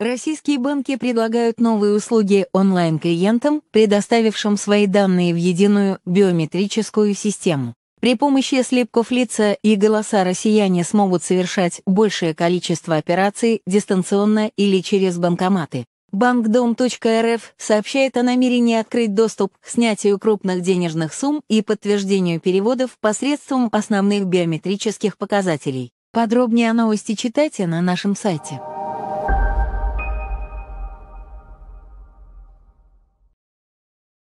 Российские банки предлагают новые услуги онлайн-клиентам, предоставившим свои данные в единую биометрическую систему. При помощи слепков лица и голоса россияне смогут совершать большее количество операций дистанционно или через банкоматы. Банкдом.рф сообщает о намерении открыть доступ к снятию крупных денежных сумм и подтверждению переводов посредством основных биометрических показателей. Подробнее о новости читайте на нашем сайте.